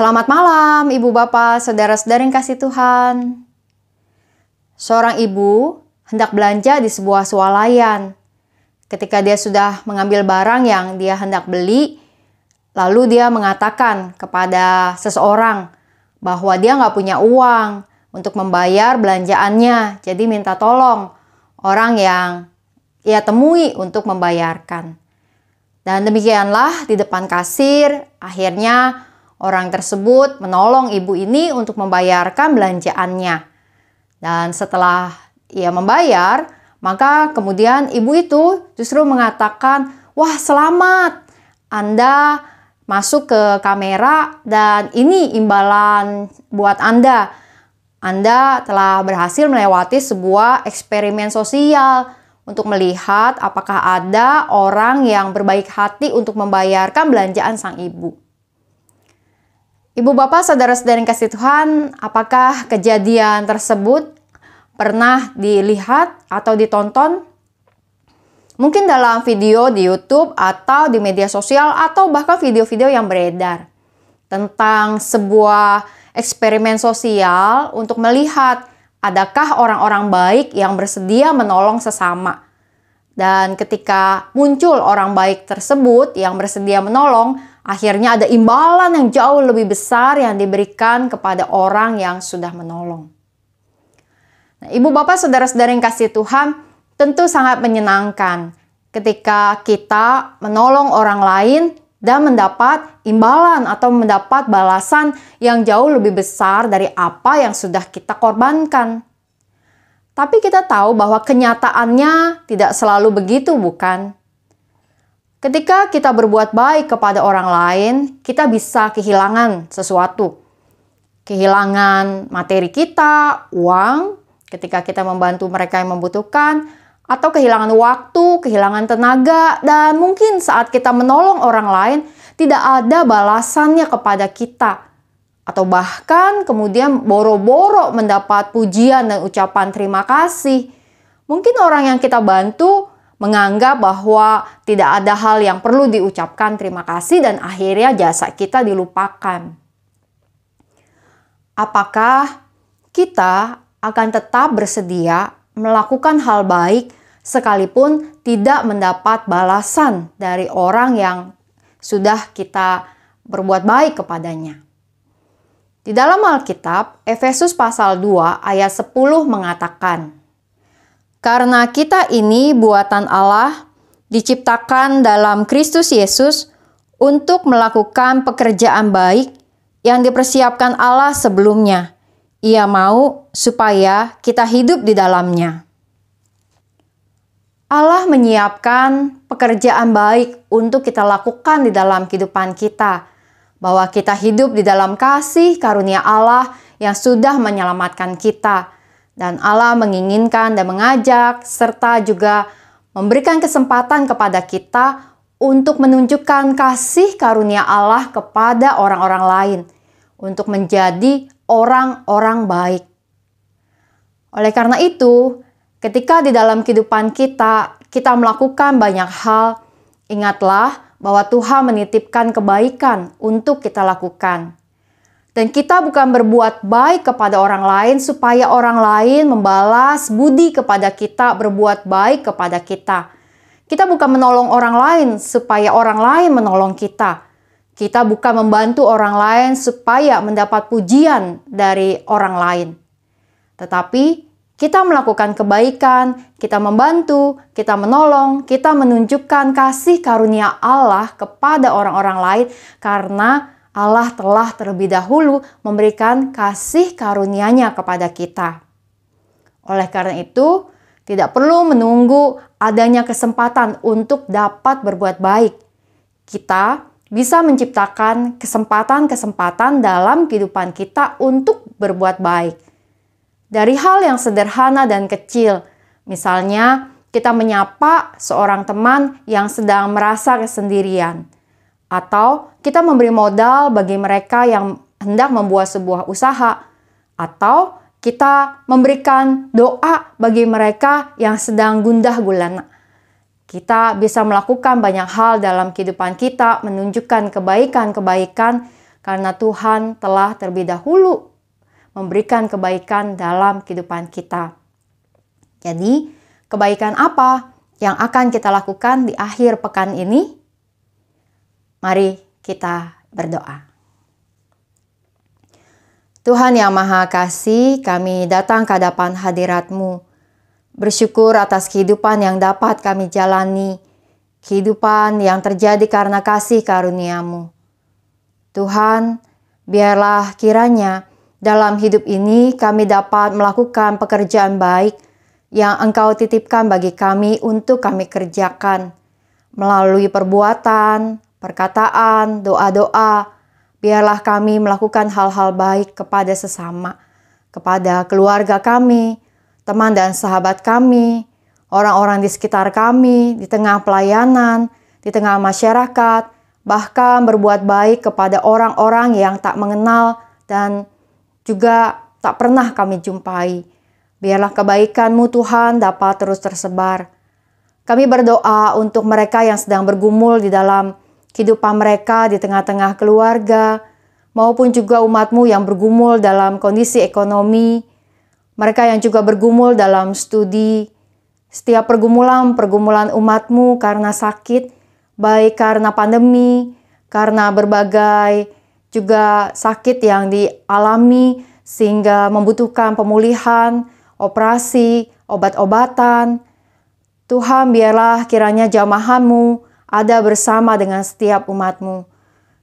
Selamat malam, Ibu Bapak, saudara saudara yang kasih Tuhan. Seorang ibu hendak belanja di sebuah swalayan. Ketika dia sudah mengambil barang yang dia hendak beli, lalu dia mengatakan kepada seseorang bahwa dia nggak punya uang untuk membayar belanjaannya, jadi minta tolong orang yang ia temui untuk membayarkan. Dan demikianlah di depan kasir, akhirnya Orang tersebut menolong ibu ini untuk membayarkan belanjaannya. Dan setelah ia membayar, maka kemudian ibu itu justru mengatakan, "Wah, selamat. Anda masuk ke kamera dan ini imbalan buat Anda. Anda telah berhasil melewati sebuah eksperimen sosial." untuk melihat apakah ada orang yang berbaik hati untuk membayarkan belanjaan sang ibu. Ibu bapak saudara-saudari kasih Tuhan, apakah kejadian tersebut pernah dilihat atau ditonton? Mungkin dalam video di YouTube atau di media sosial atau bahkan video-video yang beredar tentang sebuah eksperimen sosial untuk melihat adakah orang-orang baik yang bersedia menolong sesama. Dan ketika muncul orang baik tersebut yang bersedia menolong, Akhirnya ada imbalan yang jauh lebih besar yang diberikan kepada orang yang sudah menolong. Nah, Ibu Bapak saudara saudara yang kasih Tuhan, tentu sangat menyenangkan ketika kita menolong orang lain dan mendapat imbalan atau mendapat balasan yang jauh lebih besar dari apa yang sudah kita korbankan. Tapi kita tahu bahwa kenyataannya tidak selalu begitu, bukan? Ketika kita berbuat baik kepada orang lain, kita bisa kehilangan sesuatu. Kehilangan materi kita, uang, ketika kita membantu mereka yang membutuhkan, atau kehilangan waktu, kehilangan tenaga, dan mungkin saat kita menolong orang lain, tidak ada balasannya kepada kita. Atau bahkan kemudian boro-boro mendapat pujian dan ucapan terima kasih. Mungkin orang yang kita bantu menganggap bahwa tidak ada hal yang perlu diucapkan terima kasih dan akhirnya jasa kita dilupakan. Apakah kita akan tetap bersedia melakukan hal baik sekalipun tidak mendapat balasan dari orang yang sudah kita berbuat baik kepadanya? Di dalam Alkitab, Efesus pasal 2 ayat 10 mengatakan, karena kita ini buatan Allah, diciptakan dalam Kristus Yesus untuk melakukan pekerjaan baik yang dipersiapkan Allah sebelumnya. Ia mau supaya kita hidup di dalamnya. Allah menyiapkan pekerjaan baik untuk kita lakukan di dalam kehidupan kita, bahwa kita hidup di dalam kasih karunia Allah yang sudah menyelamatkan kita dan Allah menginginkan dan mengajak serta juga memberikan kesempatan kepada kita untuk menunjukkan kasih karunia Allah kepada orang-orang lain untuk menjadi orang-orang baik. Oleh karena itu, ketika di dalam kehidupan kita kita melakukan banyak hal, ingatlah bahwa Tuhan menitipkan kebaikan untuk kita lakukan. Dan kita bukan berbuat baik kepada orang lain supaya orang lain membalas budi kepada kita, berbuat baik kepada kita. Kita bukan menolong orang lain supaya orang lain menolong kita. Kita bukan membantu orang lain supaya mendapat pujian dari orang lain. Tetapi kita melakukan kebaikan, kita membantu, kita menolong, kita menunjukkan kasih karunia Allah kepada orang-orang lain karena Allah telah terlebih dahulu memberikan kasih karunia-Nya kepada kita. Oleh karena itu, tidak perlu menunggu adanya kesempatan untuk dapat berbuat baik. Kita bisa menciptakan kesempatan-kesempatan dalam kehidupan kita untuk berbuat baik. Dari hal yang sederhana dan kecil, misalnya kita menyapa seorang teman yang sedang merasa kesendirian atau kita memberi modal bagi mereka yang hendak membuat sebuah usaha, atau kita memberikan doa bagi mereka yang sedang gundah gulana. Kita bisa melakukan banyak hal dalam kehidupan kita, menunjukkan kebaikan-kebaikan karena Tuhan telah terlebih dahulu memberikan kebaikan dalam kehidupan kita. Jadi, kebaikan apa yang akan kita lakukan di akhir pekan ini? Mari kita berdoa. Tuhan yang Maha Kasih, kami datang ke hadapan hadirat Bersyukur atas kehidupan yang dapat kami jalani, kehidupan yang terjadi karena kasih karuniamu. Tuhan, biarlah kiranya dalam hidup ini kami dapat melakukan pekerjaan baik yang Engkau titipkan bagi kami untuk kami kerjakan melalui perbuatan, perkataan, doa-doa. Biarlah kami melakukan hal-hal baik kepada sesama, kepada keluarga kami, teman dan sahabat kami, orang-orang di sekitar kami, di tengah pelayanan, di tengah masyarakat, bahkan berbuat baik kepada orang-orang yang tak mengenal dan juga tak pernah kami jumpai. Biarlah kebaikanmu Tuhan dapat terus tersebar. Kami berdoa untuk mereka yang sedang bergumul di dalam kehidupan mereka di tengah-tengah keluarga, maupun juga umatmu yang bergumul dalam kondisi ekonomi, mereka yang juga bergumul dalam studi, setiap pergumulan-pergumulan umatmu karena sakit, baik karena pandemi, karena berbagai juga sakit yang dialami sehingga membutuhkan pemulihan, operasi, obat-obatan. Tuhan biarlah kiranya jamahanmu ada bersama dengan setiap umatmu.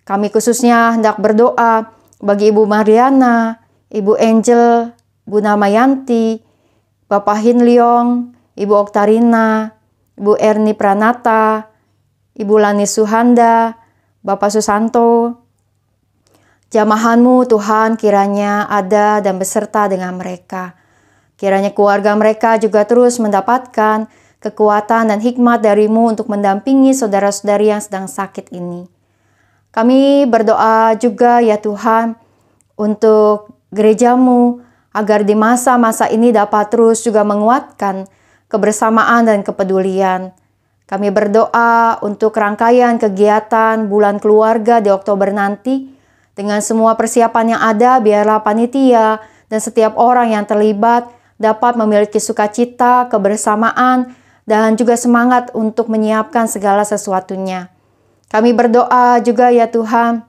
Kami khususnya hendak berdoa bagi Ibu Mariana, Ibu Angel, Bu Namayanti, Bapak Hin Leong, Ibu Oktarina, Ibu Erni Pranata, Ibu Lani Suhanda, Bapak Susanto. Jamahanmu Tuhan kiranya ada dan beserta dengan mereka. Kiranya keluarga mereka juga terus mendapatkan kekuatan dan hikmat darimu untuk mendampingi saudara-saudari yang sedang sakit ini. Kami berdoa juga ya Tuhan untuk gerejamu agar di masa-masa ini dapat terus juga menguatkan kebersamaan dan kepedulian. Kami berdoa untuk rangkaian kegiatan bulan keluarga di Oktober nanti dengan semua persiapan yang ada biarlah panitia dan setiap orang yang terlibat dapat memiliki sukacita, kebersamaan, dan juga semangat untuk menyiapkan segala sesuatunya. Kami berdoa juga ya Tuhan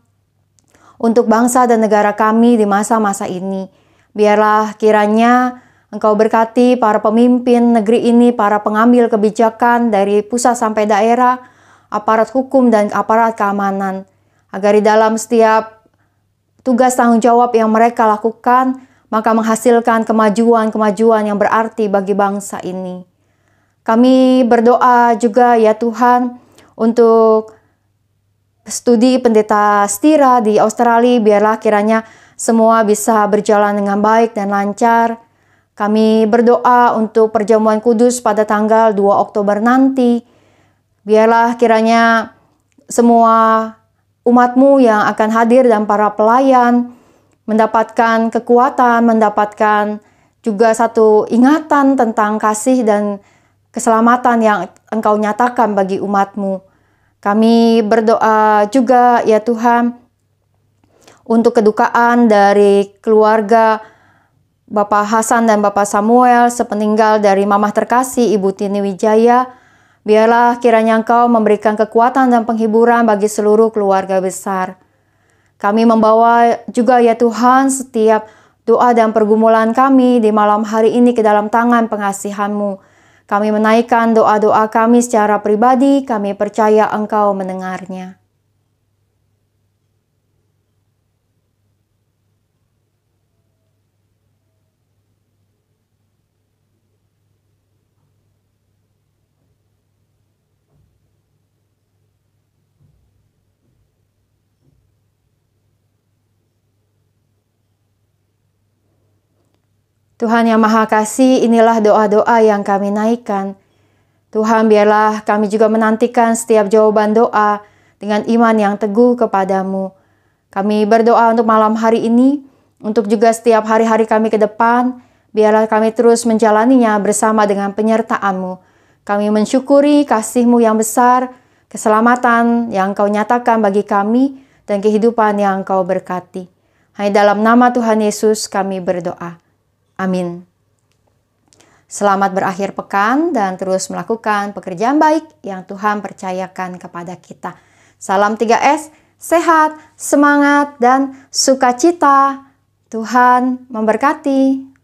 untuk bangsa dan negara kami di masa-masa ini. Biarlah kiranya Engkau berkati para pemimpin negeri ini, para pengambil kebijakan dari pusat sampai daerah, aparat hukum dan aparat keamanan, agar di dalam setiap tugas tanggung jawab yang mereka lakukan, maka menghasilkan kemajuan-kemajuan yang berarti bagi bangsa ini. Kami berdoa juga ya Tuhan untuk studi pendeta Stira di Australia biarlah kiranya semua bisa berjalan dengan baik dan lancar. Kami berdoa untuk perjamuan kudus pada tanggal 2 Oktober nanti. Biarlah kiranya semua umatmu yang akan hadir dan para pelayan mendapatkan kekuatan, mendapatkan juga satu ingatan tentang kasih dan keselamatan yang Engkau nyatakan bagi umatmu. Kami berdoa juga ya Tuhan untuk kedukaan dari keluarga Bapak Hasan dan Bapak Samuel sepeninggal dari Mamah terkasih Ibu Tini Wijaya. Biarlah kiranya Engkau memberikan kekuatan dan penghiburan bagi seluruh keluarga besar. Kami membawa juga ya Tuhan setiap doa dan pergumulan kami di malam hari ini ke dalam tangan pengasihan-Mu. Kami menaikkan doa-doa kami secara pribadi, kami percaya Engkau mendengarnya. Tuhan yang Maha Kasih, inilah doa-doa yang kami naikkan. Tuhan, biarlah kami juga menantikan setiap jawaban doa dengan iman yang teguh kepadamu. Kami berdoa untuk malam hari ini, untuk juga setiap hari-hari kami ke depan, biarlah kami terus menjalaninya bersama dengan penyertaanmu. Kami mensyukuri kasihmu yang besar, keselamatan yang kau nyatakan bagi kami, dan kehidupan yang kau berkati. Hanya dalam nama Tuhan Yesus kami berdoa. Amin. Selamat berakhir pekan dan terus melakukan pekerjaan baik yang Tuhan percayakan kepada kita. Salam 3S, sehat, semangat, dan sukacita. Tuhan memberkati.